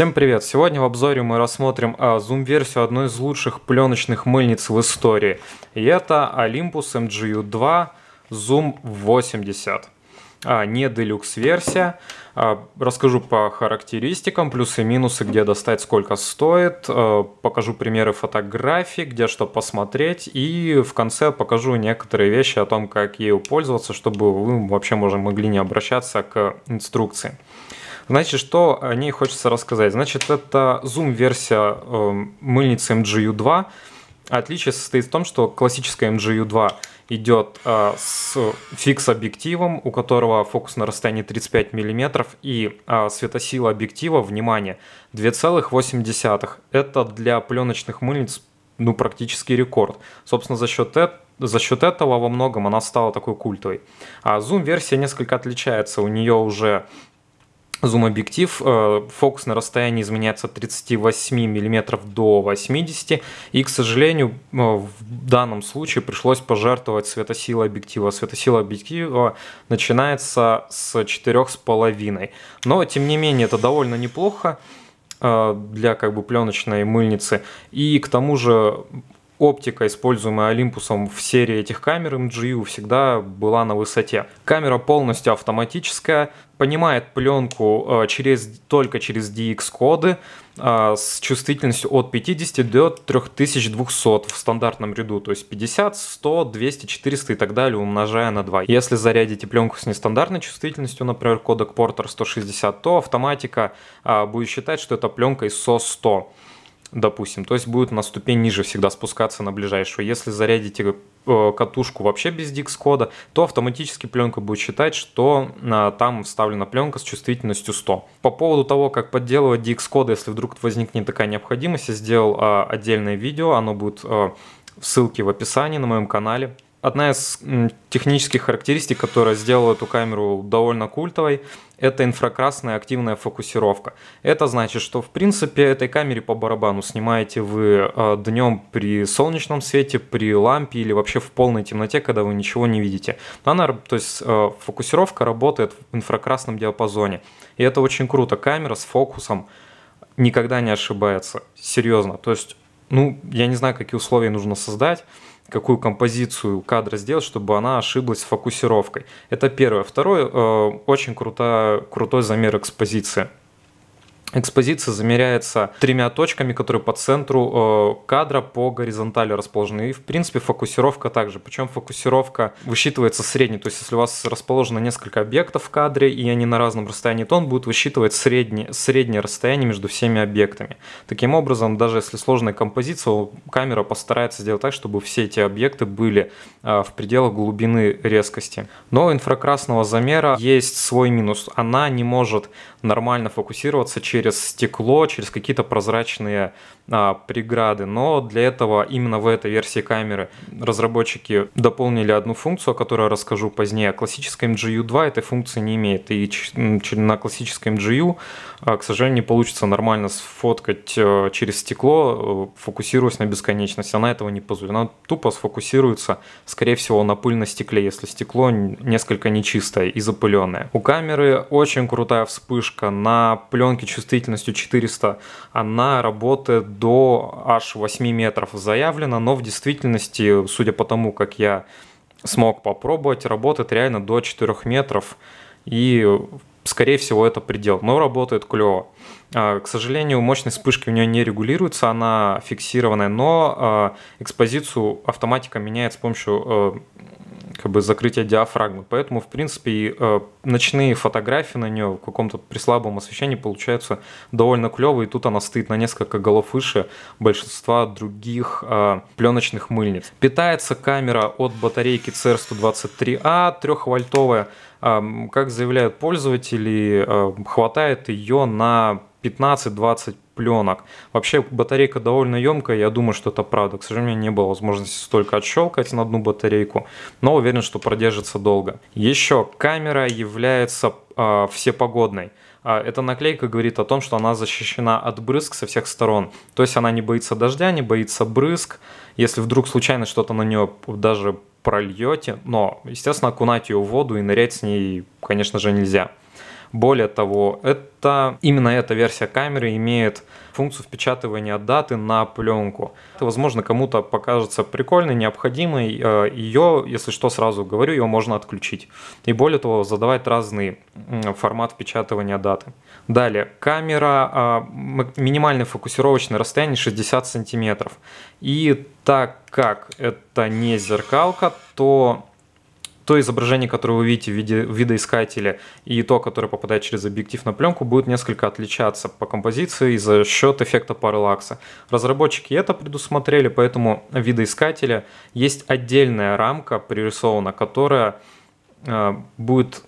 Всем привет! Сегодня в обзоре мы рассмотрим а, зум-версию одной из лучших пленочных мыльниц в истории. И это Olympus MGU2 Zoom 80. А, не Deluxe версия. А, расскажу по характеристикам, плюсы и минусы, где достать, сколько стоит. А, покажу примеры фотографий, где что посмотреть. И в конце покажу некоторые вещи о том, как ею пользоваться, чтобы вы вообще можем могли не обращаться к инструкции. Значит, что о ней хочется рассказать? Значит, это зум-версия э, мыльницы MGU2. Отличие состоит в том, что классическая MGU2 идет э, с фикс-объективом, у которого фокус на расстоянии 35 мм и э, светосила объектива, внимание, 2,8. Это для пленочных мыльниц ну, практически рекорд. Собственно, за счет, э за счет этого во многом она стала такой культовой. А Zoom-версия несколько отличается. У нее уже зум-объектив, э, фокус на расстоянии изменяется от 38 мм до 80 и, к сожалению, э, в данном случае пришлось пожертвовать светосилой объектива. Светосила объектива начинается с 4,5, но, тем не менее, это довольно неплохо э, для как бы пленочной мыльницы и к тому же оптика, используемая Олимпусом в серии этих камер MGU, всегда была на высоте. Камера полностью автоматическая, понимает пленку э, через, только через DX-коды э, с чувствительностью от 50 до 3200 в стандартном ряду, то есть 50, 100, 200, 400 и так далее, умножая на 2. Если зарядите пленку с нестандартной чувствительностью, например, кодек Porter 160, то автоматика э, будет считать, что это пленка ISO 100 допустим, то есть будет на ступень ниже всегда спускаться на ближайшую. Если зарядите э, катушку вообще без DIX-кода, то автоматически пленка будет считать, что э, там вставлена пленка с чувствительностью 100. По поводу того, как подделывать DIX-коды, если вдруг возникнет такая необходимость, я сделал э, отдельное видео, оно будет в ссылке в описании на моем канале одна из технических характеристик, которая сделала эту камеру довольно культовой, это инфракрасная активная фокусировка. Это значит, что в принципе этой камере по барабану снимаете вы а, днем при солнечном свете, при лампе или вообще в полной темноте, когда вы ничего не видите. Она, то есть а, фокусировка работает в инфракрасном диапазоне. И это очень круто. Камера с фокусом никогда не ошибается. Серьезно. То есть, ну, я не знаю, какие условия нужно создать какую композицию кадра сделать, чтобы она ошиблась с фокусировкой. Это первое. Второе, э, очень круто, крутой замер экспозиции. Экспозиция замеряется тремя точками, которые по центру э, кадра по горизонтали расположены. И, в принципе, фокусировка также. Причем фокусировка высчитывается средней. То есть, если у вас расположено несколько объектов в кадре, и они на разном расстоянии, то он будет высчитывать среднее, среднее расстояние между всеми объектами. Таким образом, даже если сложная композиция, камера постарается сделать так, чтобы все эти объекты были э, в пределах глубины резкости. Но у инфракрасного замера есть свой минус. Она не может нормально фокусироваться через через стекло, через какие-то прозрачные а, преграды. Но для этого именно в этой версии камеры разработчики дополнили одну функцию, о которой я расскажу позднее. Классическая MGU2 этой функции не имеет. И на классическом MGU, а, к сожалению, не получится нормально сфоткать э, через стекло, э, фокусируясь на бесконечность. Она этого не позволит. Она тупо сфокусируется, скорее всего, на пыль на стекле, если стекло несколько нечистое и запыленное. У камеры очень крутая вспышка. На пленке чувствуется чувствительностью 400, она работает до аж 8 метров заявлено, но в действительности, судя по тому, как я смог попробовать, работает реально до 4 метров, и скорее всего это предел, но работает клево. А, к сожалению, мощность вспышки у нее не регулируется, она фиксированная, но а, экспозицию автоматика меняет с помощью э, как бы закрытие диафрагмы. Поэтому, в принципе, и, э, ночные фотографии на нее в каком-то при слабом освещении получаются довольно клевые. И тут она стоит на несколько голов выше большинства других э, пленочных мыльниц. Питается камера от батарейки CR123A, трехвольтовая, Э, как заявляют пользователи, э, хватает ее на 15-20 пленок. Вообще батарейка довольно емкая, я думаю, что это правда. К сожалению, не было возможности столько отщелкать на одну батарейку, но уверен, что продержится долго. Еще камера является э, всепогодной. А, эта наклейка говорит о том, что она защищена от брызг со всех сторон. То есть она не боится дождя, не боится брызг. Если вдруг случайно что-то на нее даже прольете, но, естественно, окунать ее в воду и нырять с ней, конечно же, нельзя. Более того, это, именно эта версия камеры имеет функцию впечатывания даты на пленку. Это, возможно, кому-то покажется прикольной, необходимой. Э, ее, если что, сразу говорю, ее можно отключить. И более того, задавать разный формат впечатывания даты. Далее, камера а, минимальное фокусировочное расстояние 60 сантиметров. И так как это не зеркалка, то то изображение, которое вы видите в виде видоискателя, и то, которое попадает через объектив на пленку, будет несколько отличаться по композиции за счет эффекта параллакса. Разработчики это предусмотрели, поэтому в видоискателе есть отдельная рамка пририсована, которая э, будет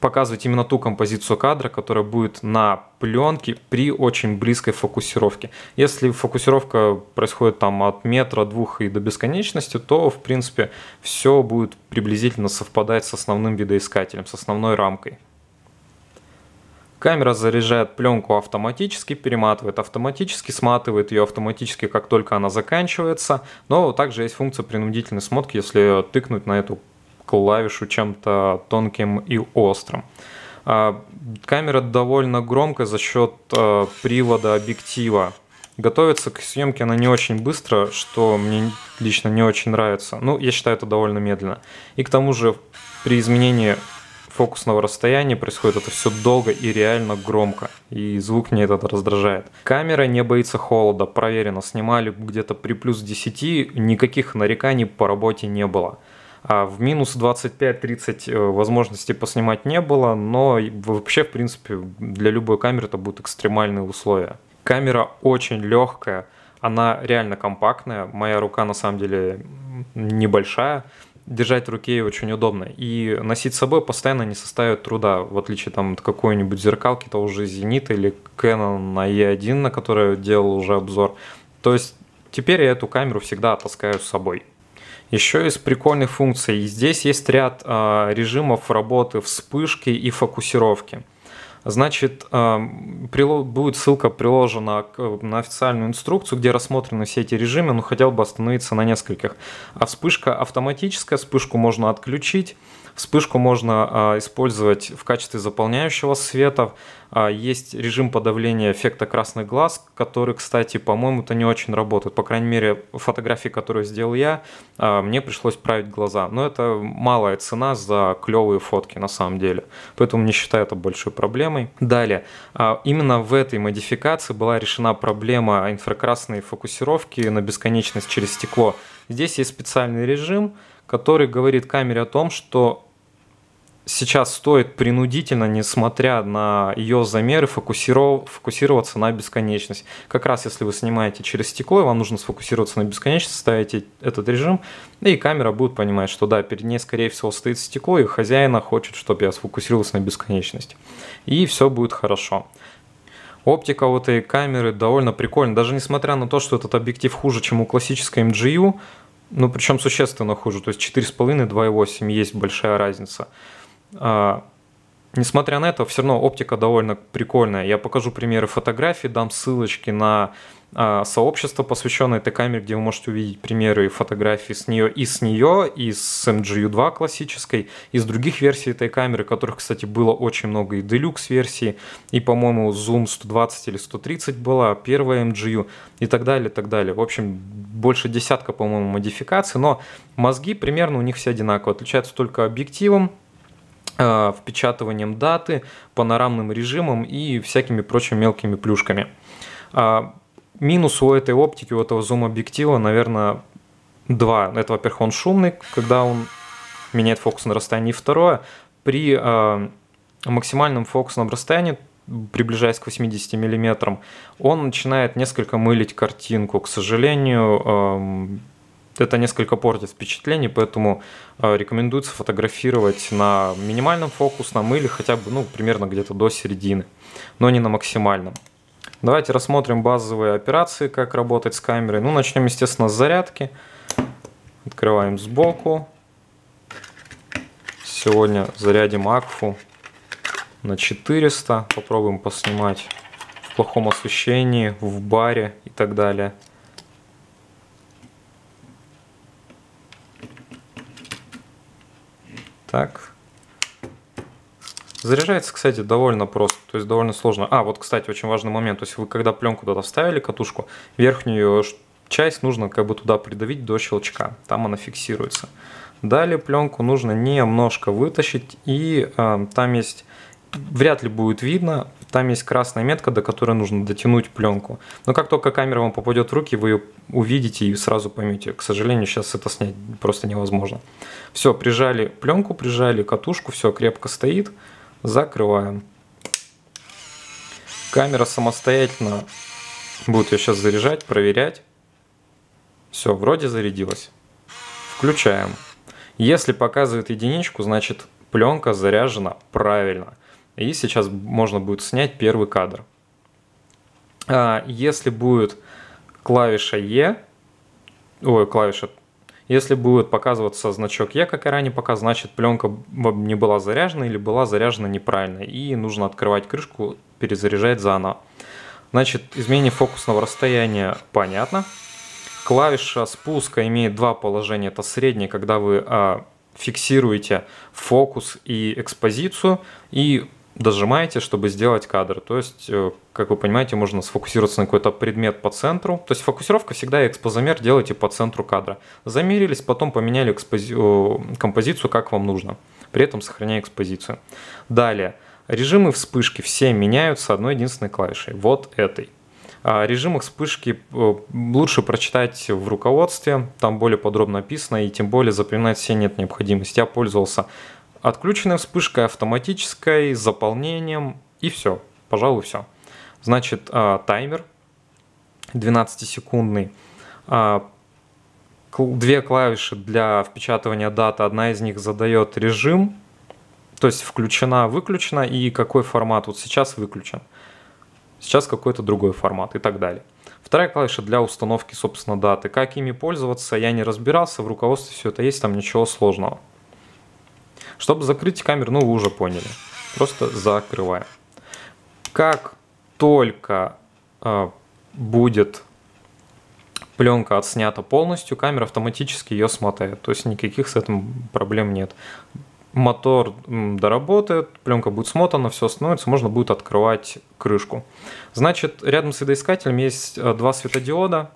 показывать именно ту композицию кадра, которая будет на пленке при очень близкой фокусировке. Если фокусировка происходит там от метра, двух и до бесконечности, то в принципе все будет приблизительно совпадать с основным видоискателем, с основной рамкой. Камера заряжает пленку автоматически, перематывает автоматически, сматывает ее автоматически, как только она заканчивается. Но также есть функция принудительной смотки, если тыкнуть на эту клавишу чем-то тонким и острым. А, камера довольно громкая за счет а, привода объектива. Готовится к съемке она не очень быстро, что мне лично не очень нравится. Ну, я считаю это довольно медленно. И к тому же при изменении фокусного расстояния происходит это все долго и реально громко. И звук мне этот раздражает. Камера не боится холода, проверено. Снимали где-то при плюс 10, никаких нареканий по работе не было. А в минус 25-30 э, возможности поснимать не было, но вообще, в принципе, для любой камеры это будут экстремальные условия. Камера очень легкая, она реально компактная, моя рука на самом деле небольшая, держать в руке очень удобно. И носить с собой постоянно не составит труда, в отличие там, от какой-нибудь зеркалки, того же Зенита или Canon на E1, на которую делал уже обзор. То есть теперь я эту камеру всегда таскаю с собой. Еще из прикольных функций. Здесь есть ряд а, режимов работы вспышки и фокусировки. Значит, а, будет ссылка приложена на официальную инструкцию, где рассмотрены все эти режимы, но хотел бы остановиться на нескольких. А вспышка автоматическая, вспышку можно отключить. Вспышку можно а, использовать в качестве заполняющего света. А, есть режим подавления эффекта красных глаз, который, кстати, по-моему-то не очень работает. По крайней мере, фотографии, которые сделал я, а, мне пришлось править глаза. Но это малая цена за клевые фотки на самом деле. Поэтому не считаю это большой проблемой. Далее, именно в этой модификации была решена проблема инфракрасной фокусировки на бесконечность через стекло. Здесь есть специальный режим, который говорит камере о том, что сейчас стоит принудительно, несмотря на ее замеры, фокусиров... фокусироваться на бесконечность. Как раз если вы снимаете через стекло, и вам нужно сфокусироваться на бесконечность, ставите этот режим, и камера будет понимать, что да, перед ней, скорее всего, стоит стекло, и хозяина хочет, чтобы я сфокусировался на бесконечность. И все будет хорошо. Оптика у этой камеры довольно прикольная. Даже несмотря на то, что этот объектив хуже, чем у классической MGU, эм ну, причем существенно хуже. То есть 4,5 и 2,8 есть большая разница. А, несмотря на это, все равно оптика довольно прикольная. Я покажу примеры фотографий, дам ссылочки на а, сообщество, посвященное этой камере, где вы можете увидеть примеры и фотографии с нее и с нее, и с MGU2 эм классической, и с других версий этой камеры, которых, кстати, было очень много и Deluxe версии, и, по-моему, Zoom 120 или 130 была, первая MGU эм и так далее, и так далее. В общем, больше десятка, по-моему, модификаций, но мозги примерно у них все одинаковые, отличаются только объективом, а, впечатыванием даты, панорамным режимом и всякими прочими мелкими плюшками. А, Минус у этой оптики, у этого зум-объектива, наверное, два. Это, во-первых, он шумный, когда он меняет фокус на расстоянии. И второе, при э, максимальном фокусном расстоянии, приближаясь к 80 миллиметрам, он начинает несколько мылить картинку. К сожалению, э, это несколько портит впечатление, поэтому э, рекомендуется фотографировать на минимальном фокусном или хотя бы ну, примерно где-то до середины, но не на максимальном. Давайте рассмотрим базовые операции, как работать с камерой. Ну, начнем, естественно, с зарядки. Открываем сбоку. Сегодня зарядим акфу на 400. Попробуем поснимать в плохом освещении, в баре и так далее. Так, Заряжается, кстати, довольно просто, то есть довольно сложно. А, вот, кстати, очень важный момент. То есть вы когда пленку туда вставили, катушку, верхнюю часть нужно как бы туда придавить до щелчка. Там она фиксируется. Далее пленку нужно немножко вытащить, и э, там есть, вряд ли будет видно, там есть красная метка, до которой нужно дотянуть пленку. Но как только камера вам попадет в руки, вы ее увидите и сразу поймете. К сожалению, сейчас это снять просто невозможно. Все, прижали пленку, прижали катушку, все крепко стоит. Закрываем. Камера самостоятельно будет ее сейчас заряжать, проверять. Все, вроде зарядилась. Включаем. Если показывает единичку, значит пленка заряжена правильно. И сейчас можно будет снять первый кадр. А Если будет клавиша E, ой, клавиша если будет показываться значок Е, как и ранее пока, значит пленка не была заряжена или была заряжена неправильно. И нужно открывать крышку, перезаряжать заново. Значит, изменение фокусного расстояния понятно. Клавиша спуска имеет два положения. Это среднее, когда вы а, фиксируете фокус и экспозицию, и дожимаете, чтобы сделать кадр. То есть, э, как вы понимаете, можно сфокусироваться на какой-то предмет по центру. То есть фокусировка всегда экспозомер делайте по центру кадра. Замерились, потом поменяли экспози... Э, композицию, как вам нужно, при этом сохраняя экспозицию. Далее, режимы вспышки все меняются одной единственной клавишей, вот этой. А, режимы вспышки э, лучше прочитать в руководстве, там более подробно описано, и тем более запоминать все нет необходимости. Я пользовался Отключенной вспышкой автоматической, заполнением и все. Пожалуй, все. Значит, а, таймер 12-секундный. А, две клавиши для впечатывания даты. Одна из них задает режим, то есть включена, выключена и какой формат. Вот сейчас выключен, сейчас какой-то другой формат и так далее. Вторая клавиша для установки, собственно, даты. Как ими пользоваться, я не разбирался, в руководстве все это есть, там ничего сложного. Чтобы закрыть камеру, ну вы уже поняли. Просто закрываем. Как только э, будет пленка отснята полностью, камера автоматически ее смотает. То есть никаких с этим проблем нет. Мотор доработает, пленка будет смотана, все остановится, можно будет открывать крышку. Значит, рядом с светоискателем есть э, два светодиода.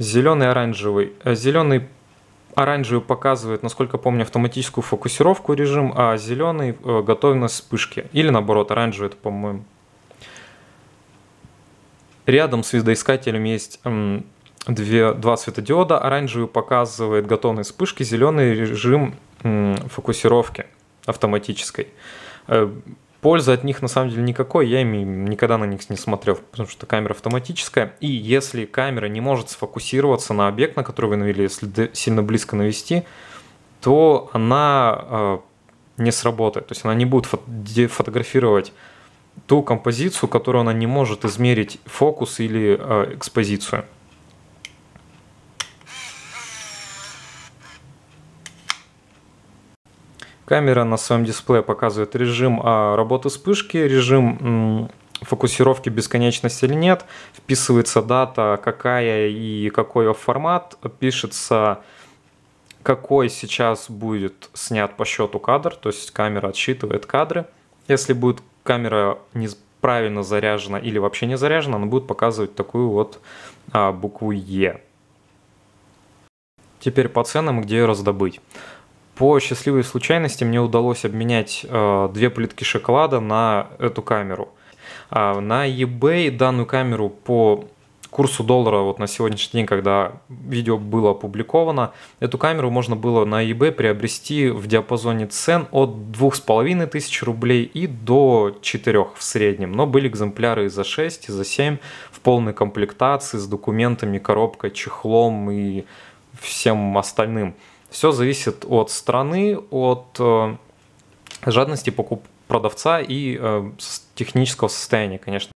Зеленый и оранжевый. Э, Зеленый оранжевый показывает, насколько помню, автоматическую фокусировку режим, а зеленый э, готовность вспышки. Или наоборот, оранжевый это, по-моему. Рядом с видоискателем есть две, два светодиода. Оранжевый показывает готовность вспышки, зеленый режим фокусировки автоматической. Э, Пользы от них на самом деле никакой, я ими никогда на них не смотрел, потому что камера автоматическая. И если камера не может сфокусироваться на объект, на который вы навели, если сильно близко навести, то она э, не сработает. То есть она не будет фото- фотографировать ту композицию, которую она не может измерить фокус или э, экспозицию. Камера на своем дисплее показывает режим а, работы вспышки, режим фокусировки бесконечности или нет, вписывается дата, какая и какой ее формат, пишется какой сейчас будет снят по счету кадр, то есть камера отсчитывает кадры. Если будет камера неправильно заряжена или вообще не заряжена, она будет показывать такую вот а, букву Е. Теперь по ценам, где ее раздобыть. По счастливой случайности мне удалось обменять э, две плитки шоколада на эту камеру. А, на eBay данную камеру по курсу доллара вот на сегодняшний день, когда видео было опубликовано, эту камеру можно было на eBay приобрести в диапазоне цен от 2500 рублей и до 4 в среднем. Но были экземпляры и за 6, и за 7 в полной комплектации с документами, коробкой, чехлом и всем остальным. Все зависит от страны, от э, жадности покуп продавца и э, технического состояния, конечно.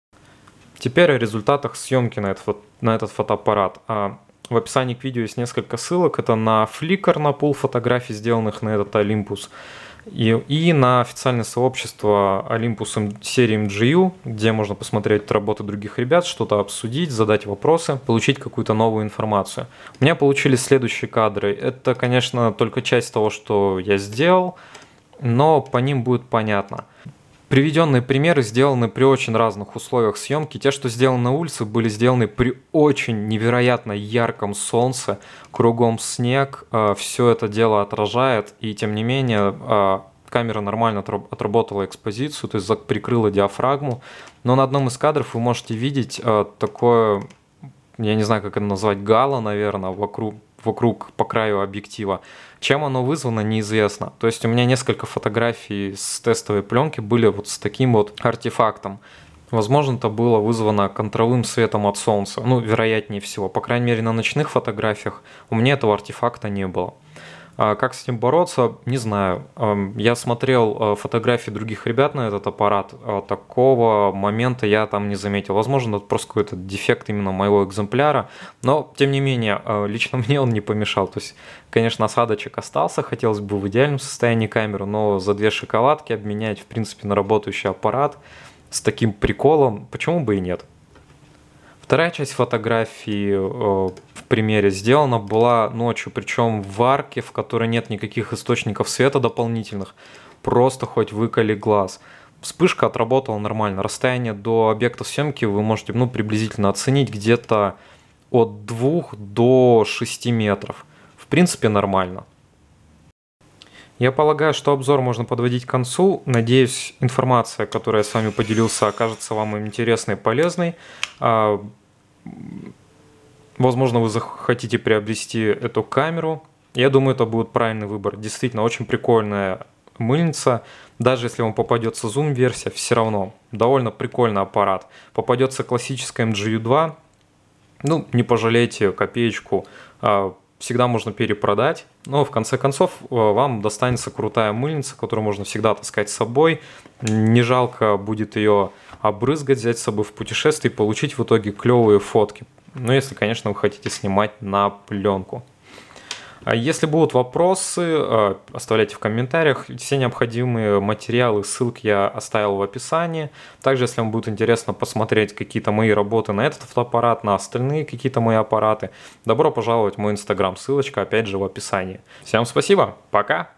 Теперь о результатах съемки на этот, на этот фотоаппарат. А, в описании к видео есть несколько ссылок. Это на Flickr, на пол фотографий, сделанных на этот Olympus. И, и на официальное сообщество Olympus серии MGU, где можно посмотреть работы других ребят, что-то обсудить, задать вопросы, получить какую-то новую информацию. У меня получились следующие кадры. Это, конечно, только часть того, что я сделал, но по ним будет понятно. Приведенные примеры сделаны при очень разных условиях съемки. Те, что сделаны на улице, были сделаны при очень невероятно ярком солнце, кругом снег. Э, Все это дело отражает, и тем не менее э, камера нормально отработала экспозицию, то есть прикрыла диафрагму. Но на одном из кадров вы можете видеть э, такое, я не знаю, как это назвать, гало, наверное, вокруг вокруг по краю объектива. Чем оно вызвано, неизвестно. То есть у меня несколько фотографий с тестовой пленки были вот с таким вот артефактом. Возможно, это было вызвано контровым светом от солнца. Ну, вероятнее всего. По крайней мере, на ночных фотографиях у меня этого артефакта не было. А Как с этим бороться, не знаю. Я смотрел э, фотографии других ребят на этот аппарат, а такого момента я там не заметил. Возможно, это просто какой-то дефект именно моего экземпляра, но, тем не менее, э, лично мне он не помешал. То есть, конечно, осадочек остался, хотелось бы в идеальном состоянии камеру, но за две шоколадки обменять, в принципе, на работающий аппарат с таким приколом, почему бы и нет? Вторая часть фотографии э, в примере сделана была ночью, причем в арке, в которой нет никаких источников света дополнительных, просто хоть выколи глаз. Вспышка отработала нормально. Расстояние до объекта съемки вы можете ну, приблизительно оценить где-то от 2 до 6 метров. В принципе, нормально. Я полагаю, что обзор можно подводить к концу. Надеюсь, информация, которую я с вами поделился, окажется вам интересной и полезной. А, Возможно, вы захотите приобрести эту камеру. Я думаю, это будет правильный выбор. Действительно, очень прикольная мыльница. Даже если вам попадется зум-версия, все равно довольно прикольный аппарат. Попадется классическая MGU2. Ну, не пожалейте копеечку. А, всегда можно перепродать. Но в конце концов э, вам достанется крутая мыльница, которую можно всегда таскать с собой. Не жалко будет ее обрызгать, взять с собой в путешествие и получить в итоге клевые фотки. Ну, если, конечно, вы хотите снимать на пленку. А если будут вопросы, э, оставляйте в комментариях. Все необходимые материалы, ссылки я оставил в описании. Также, если вам будет интересно посмотреть какие-то мои работы на этот фотоаппарат, на остальные какие-то мои аппараты, добро пожаловать в мой инстаграм. Ссылочка опять же в описании. Всем спасибо, пока!